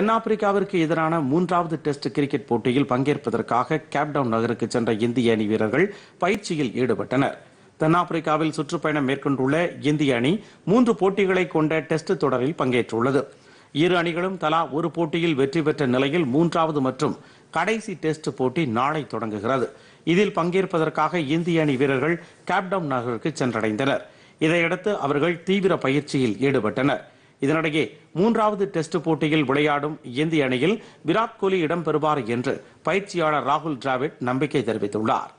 தென்னாப்பிரிக்காவிற்கு எதிரான மூன்றாவது test cricket போட்டியில் பங்கேற்பதற்காக கேப்டவுன் நகருக்கு சென்ற இந்திய அணி வீரர்கள் பயிற்சியில் ஈடுபட்டனர் தென்னாப்பிரிக்காவில் சுற்றுப்பயணம் மேற்கொண்டுள்ள இந்திய அணி மூன்று போட்டிகளை கொண்ட டெஸ்ட் தொடரில் பங்கேற்றுள்ளது இரு அணிகளும் தலா ஒரு போட்டியில் வெற்றி பெற்ற நிலையில் மூன்றாவது மற்றும் கடைசி டெஸ்ட் போட்டி நாளை தொடங்குகிறது இதில் பங்கேற்பதற்காக இந்திய அணி வீரர்கள் கேப்டவுன் நகருக்கு சென்றடைந்தனர் இதையடுத்து அவர்கள் தீவிர பயிற்சியில் ஈடுபட்டனர் இதனிடையே மூன்றாவது டெஸ்ட் போட்டியில் விளையாடும் இந்திய அணியில் விராட் கோலி இடம்பெறுவார் என்று பயிற்சியாளர் ராகுல் டிராவிட் நம்பிக்கை தெரிவித்துள்ளார்